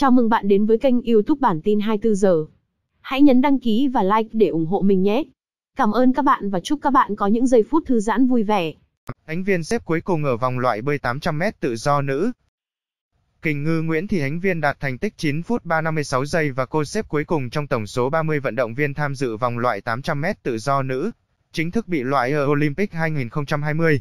Chào mừng bạn đến với kênh YouTube bản tin 24 giờ. Hãy nhấn đăng ký và like để ủng hộ mình nhé. Cảm ơn các bạn và chúc các bạn có những giây phút thư giãn vui vẻ. Ánh viên xếp cuối cùng ở vòng loại bơi 800m tự do nữ. Kình ngư Nguyễn Thị Ánh Viên đạt thành tích 9 phút 356 giây và cô xếp cuối cùng trong tổng số 30 vận động viên tham dự vòng loại 800m tự do nữ, chính thức bị loại ở Olympic 2020.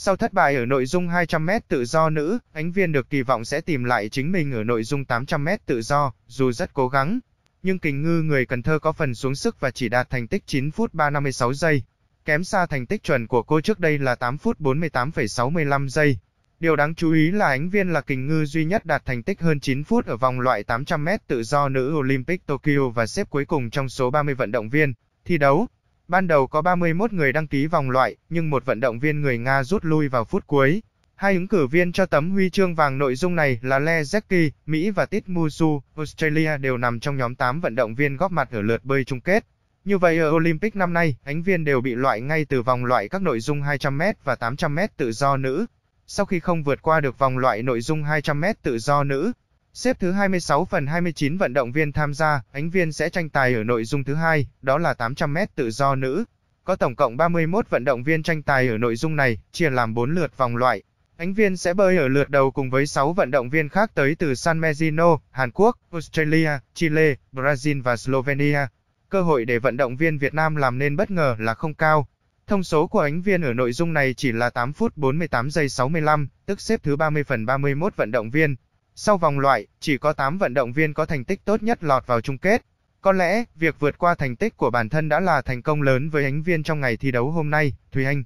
Sau thất bại ở nội dung 200m tự do nữ, ánh viên được kỳ vọng sẽ tìm lại chính mình ở nội dung 800m tự do, dù rất cố gắng. Nhưng kình ngư người Cần Thơ có phần xuống sức và chỉ đạt thành tích 9 phút 356 giây. Kém xa thành tích chuẩn của cô trước đây là 8 phút 48,65 giây. Điều đáng chú ý là ánh viên là kình ngư duy nhất đạt thành tích hơn 9 phút ở vòng loại 800m tự do nữ Olympic Tokyo và xếp cuối cùng trong số 30 vận động viên thi đấu. Ban đầu có 31 người đăng ký vòng loại, nhưng một vận động viên người Nga rút lui vào phút cuối. Hai ứng cử viên cho tấm huy chương vàng nội dung này là Le Zecki, Mỹ và Tit Musu, Australia đều nằm trong nhóm 8 vận động viên góp mặt ở lượt bơi chung kết. Như vậy ở Olympic năm nay, ánh viên đều bị loại ngay từ vòng loại các nội dung 200m và 800m tự do nữ. Sau khi không vượt qua được vòng loại nội dung 200m tự do nữ, Xếp thứ 26 phần 29 vận động viên tham gia, ánh viên sẽ tranh tài ở nội dung thứ hai, đó là 800m tự do nữ. Có tổng cộng 31 vận động viên tranh tài ở nội dung này, chia làm 4 lượt vòng loại. Ánh viên sẽ bơi ở lượt đầu cùng với 6 vận động viên khác tới từ San Marino, Hàn Quốc, Australia, Chile, Brazil và Slovenia. Cơ hội để vận động viên Việt Nam làm nên bất ngờ là không cao. Thông số của ánh viên ở nội dung này chỉ là 8 phút 48 giây 65, tức xếp thứ 30 phần 31 vận động viên, sau vòng loại, chỉ có 8 vận động viên có thành tích tốt nhất lọt vào chung kết. Có lẽ, việc vượt qua thành tích của bản thân đã là thành công lớn với ánh viên trong ngày thi đấu hôm nay, Thùy Anh.